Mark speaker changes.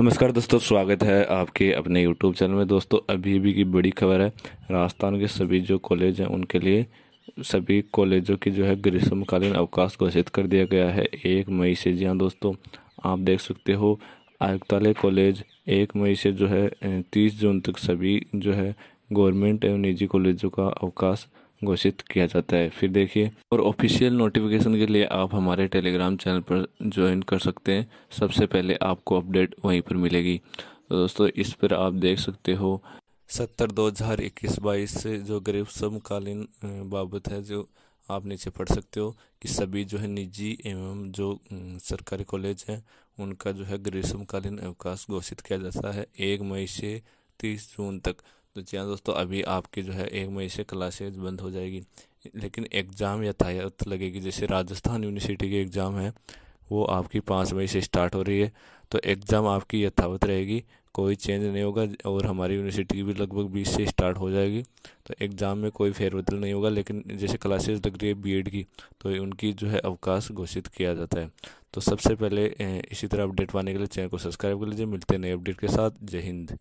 Speaker 1: नमस्कार दोस्तों स्वागत है आपके अपने YouTube चैनल में दोस्तों अभी अभी की बड़ी खबर है राजस्थान के सभी जो कॉलेज हैं उनके लिए सभी कॉलेजों की जो है ग्रीष्मकालीन अवकाश घोषित कर दिया गया है एक मई से जी हाँ दोस्तों आप देख सकते हो आयुक्तालय कॉलेज एक मई से जो है तीस जून तक सभी जो है गवर्नमेंट एवं निजी कॉलेजों का अवकाश घोषित किया जाता है फिर देखिए और ऑफिशियल नोटिफिकेशन के लिए आप हमारे टेलीग्राम चैनल पर ज्वाइन कर सकते हैं सबसे पहले आपको अपडेट वहीं पर मिलेगी तो दोस्तों इस पर आप देख सकते हो सत्तर दो हज़ार इक्कीस बाईस से जो गरीब समकालीन बाबत है जो आप नीचे पढ़ सकते हो कि सभी जो है निजी एवं जो सरकारी कॉलेज हैं उनका जो है ग्रीष्मकालीन अवकाश घोषित किया जाता है एक मई से तीस जून तक तो जी हाँ दोस्तों अभी आपकी जो है एक मई से क्लासेज बंद हो जाएगी लेकिन एग्ज़ाम यथायत लगेगी जैसे राजस्थान यूनिवर्सिटी की एग्ज़ाम है वो आपकी पाँच मई से स्टार्ट हो रही है तो एग्ज़ाम आपकी यथावत रहेगी कोई चेंज नहीं होगा और हमारी यूनिवर्सिटी की भी लगभग बीस से स्टार्ट हो जाएगी तो एग्ज़ाम में कोई फेरबदल नहीं होगा लेकिन जैसे क्लासेस लग रही है बी की तो उनकी जो है अवकाश घोषित किया जाता है तो सबसे पहले इसी तरह अपडेट पाने के लिए चैनल को सब्सक्राइब कर लीजिए मिलते हैं नए अपडेट के साथ जय हिंद